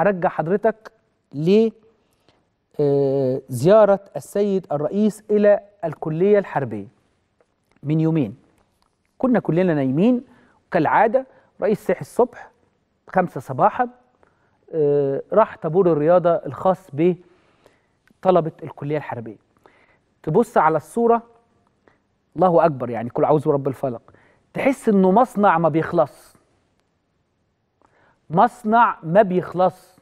هرجع حضرتك ل آه، زيارة السيد الرئيس إلى الكلية الحربية من يومين كنا كلنا نايمين كالعادة رئيس صحي الصبح خمسة صباحا آه، راح طابور الرياضة الخاص بطلبة الكلية الحربية تبص على الصورة الله أكبر يعني كل عاوز رب الفلق تحس إنه مصنع ما بيخلص مصنع ما بيخلص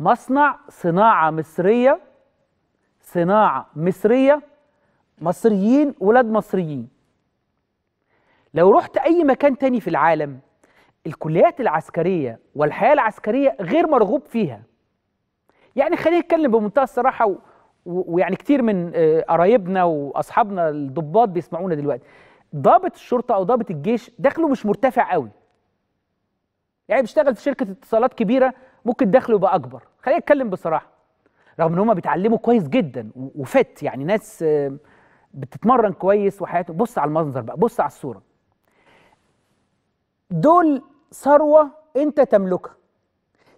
مصنع صناعة مصرية صناعة مصرية مصريين ولاد مصريين لو رحت أي مكان تاني في العالم الكليات العسكرية والحياة العسكرية غير مرغوب فيها يعني خلينا نتكلم بمنتهى الصراحة و... ويعني كتير من آه، قرايبنا واصحابنا الضباط بيسمعونا دلوقتي ضابط الشرطه او ضابط الجيش دخله مش مرتفع قوي يعني بيشتغل في شركه اتصالات كبيره ممكن دخله يبقى اكبر خلينا نتكلم بصراحه رغم ان هم بيتعلموا كويس جدا وفت يعني ناس آه، بتتمرن كويس وحياتهم بص على المنظر بقى بص على الصوره دول ثروه انت تملكها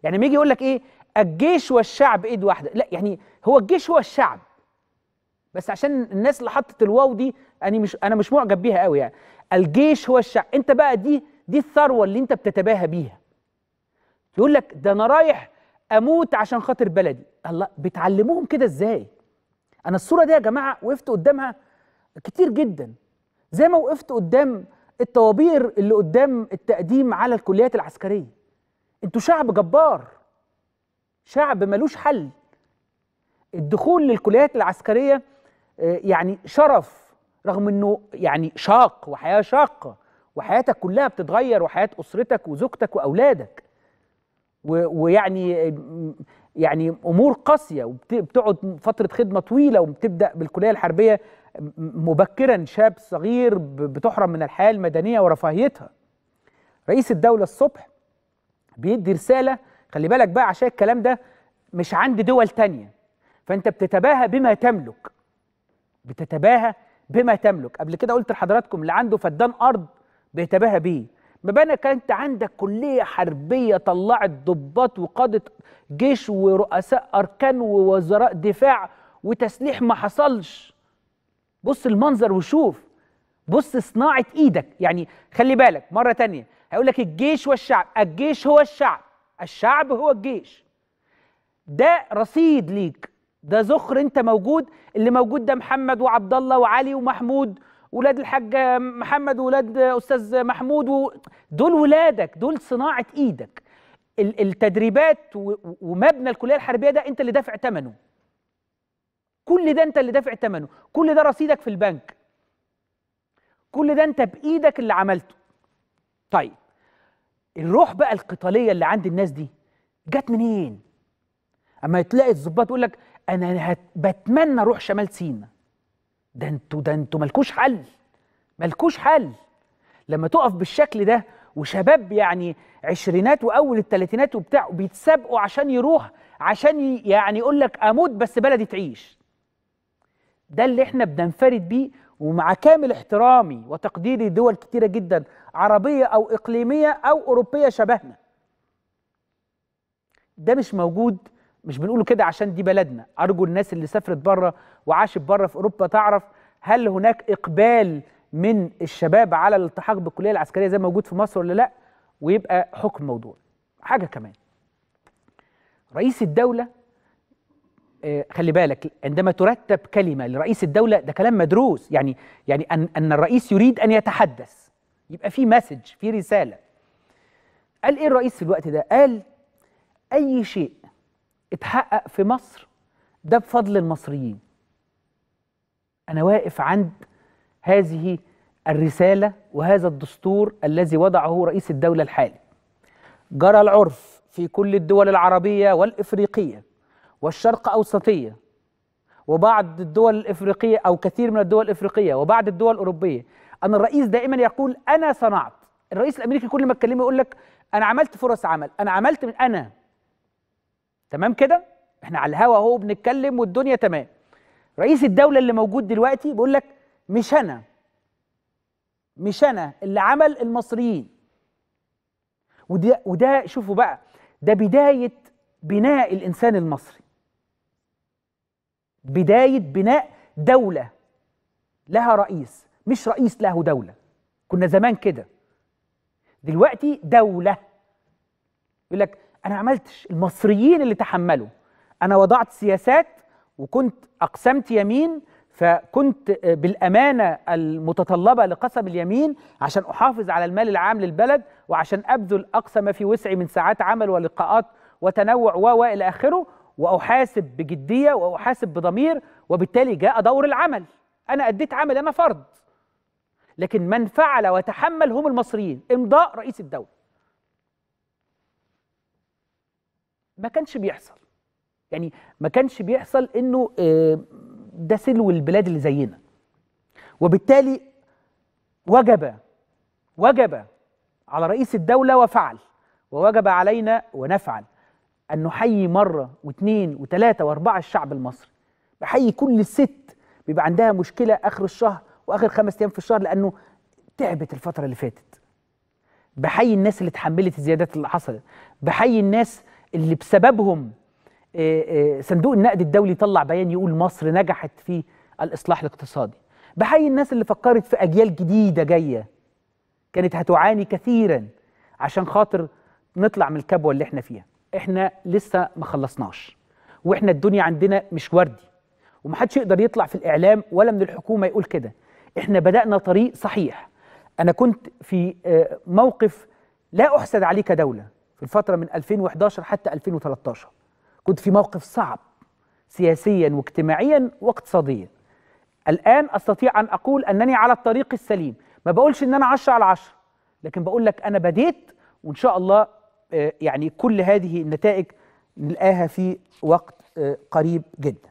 يعني لما يجي يقول لك ايه الجيش والشعب ايد واحده لا يعني هو الجيش هو الشعب بس عشان الناس اللي حطت الواو دي انا مش انا مش معجب بيها قوي يعني الجيش هو الشعب انت بقى دي دي الثروه اللي انت بتتباهى بيها يقول لك ده انا رايح اموت عشان خاطر بلدي الله بتعلموهم كده ازاي انا الصوره دي يا جماعه وقفت قدامها كتير جدا زي ما وقفت قدام الطوابير اللي قدام التقديم على الكليات العسكريه انتوا شعب جبار شعب ملوش حل الدخول للكليات العسكريه آه، يعني شرف رغم انه يعني شاق وحياه شاقه وحياتك كلها بتتغير وحياه اسرتك وزوجتك واولادك ويعني يعني امور قاسيه وبتقعد فتره خدمه طويله وبتبدا بالكليه الحربيه مبكرا شاب صغير بتحرم من الحياه المدنيه ورفاهيتها. رئيس الدوله الصبح بيدي رساله خلي بالك بقى عشان الكلام ده مش عند دول تانية فانت بتتباهى بما تملك. بتتباهى بما تملك، قبل كده قلت لحضراتكم اللي عنده فدان ارض بيتباهى بيه. ما بالك انت عندك كليه حربيه طلعت ضباط وقاده جيش ورؤساء اركان ووزراء دفاع وتسليح ما حصلش بص المنظر وشوف بص صناعه ايدك يعني خلي بالك مره تانية هيقول لك الجيش والشعب الجيش هو الشعب الشعب هو الجيش ده رصيد ليك ده ذخر انت موجود اللي موجود ده محمد وعبد الله وعلي ومحمود ولاد الحاج محمد ولاد استاذ محمود دول ولادك دول صناعه ايدك التدريبات ومبنى الكليه الحربيه ده انت اللي دافع ثمنه كل ده انت اللي دافع ثمنه كل ده رصيدك في البنك كل ده انت بايدك اللي عملته طيب الروح بقى القتاليه اللي عند الناس دي جت منين اما تلاقي الضباط يقول لك انا بتمنى اروح شمال سينا ده انتوا ده انتوا مالكوش حل مالكوش حل لما تقف بالشكل ده وشباب يعني عشرينات واول الثلاثينات وبتاع بيتسابقوا عشان يروح عشان يعني يقول لك اموت بس بلدي تعيش ده اللي احنا بننفرد بيه ومع كامل احترامي وتقديري لدول كتيره جدا عربيه او اقليميه او اوروبيه شبهنا ده مش موجود مش بنقوله كده عشان دي بلدنا ارجو الناس اللي سافرت بره وعاشت بره في اوروبا تعرف هل هناك اقبال من الشباب على الالتحاق بالكليه العسكريه زي ما موجود في مصر ولا لا ويبقى حكم موضوع حاجه كمان رئيس الدوله آه، خلي بالك عندما ترتب كلمه لرئيس الدوله ده كلام مدروس يعني يعني ان ان الرئيس يريد ان يتحدث يبقى في مسج في رساله قال ايه الرئيس في الوقت ده قال اي شيء اتحقق في مصر ده بفضل المصريين أنا واقف عند هذه الرسالة وهذا الدستور الذي وضعه رئيس الدولة الحالي جرى العرف في كل الدول العربية والإفريقية والشرق أوسطية وبعض الدول الإفريقية أو كثير من الدول الإفريقية وبعض الدول الأوروبية أن الرئيس دائما يقول أنا صنعت الرئيس الأمريكي كل ما تكلمه يقول لك أنا عملت فرص عمل أنا عملت من أنا تمام كده احنا على الهوا اهو بنتكلم والدنيا تمام رئيس الدوله اللي موجود دلوقتي بيقول لك مش انا مش انا اللي عمل المصريين وده وده شوفوا بقى ده بدايه بناء الانسان المصري بدايه بناء دوله لها رئيس مش رئيس له دوله كنا زمان كده دلوقتي دوله يقول لك انا ما عملتش المصريين اللي تحملوا انا وضعت سياسات وكنت اقسمت يمين فكنت آه، بالامانه المتطلبه لقسم اليمين عشان احافظ على المال العام للبلد وعشان ابذل اقصى ما في وسعي من ساعات عمل ولقاءات وتنوع و الى اخره واحاسب بجديه واحاسب بضمير وبالتالي جاء دور العمل انا اديت عمل انا فرض لكن من فعل وتحمل هم المصريين امضاء رئيس الدوله ما كانش بيحصل يعني ما كانش بيحصل انه آه، ده سلو البلاد اللي زينا وبالتالي وجب وجب على رئيس الدولة وفعل ووجب علينا ونفعل أن نحيي مرة واثنين وثلاثة وأربعة الشعب المصري بحيي كل ست بيبقى عندها مشكلة آخر الشهر وآخر خمس أيام في الشهر لأنه تعبت الفترة اللي فاتت بحيي الناس اللي تحملت الزيادات اللي حصلت بحيي الناس اللي بسببهم آه، آه، صندوق النقد الدولي طلع بيان يقول مصر نجحت في الاصلاح الاقتصادي بحيي الناس اللي فكرت في اجيال جديده جايه كانت هتعاني كثيرا عشان خاطر نطلع من الكبوه اللي احنا فيها احنا لسه ما خلصناش واحنا الدنيا عندنا مش وردي ومحدش يقدر يطلع في الاعلام ولا من الحكومه يقول كده احنا بدانا طريق صحيح انا كنت في آه، موقف لا احسد عليه كدوله في الفترة من 2011 حتى 2013 كنت في موقف صعب سياسيا واجتماعيا واقتصاديا الآن أستطيع أن أقول أنني على الطريق السليم ما بقولش أن أنا 10 على 10 لكن بقول لك أنا بديت وإن شاء الله آه، يعني كل هذه النتائج نلقاها في وقت آه، قريب جدا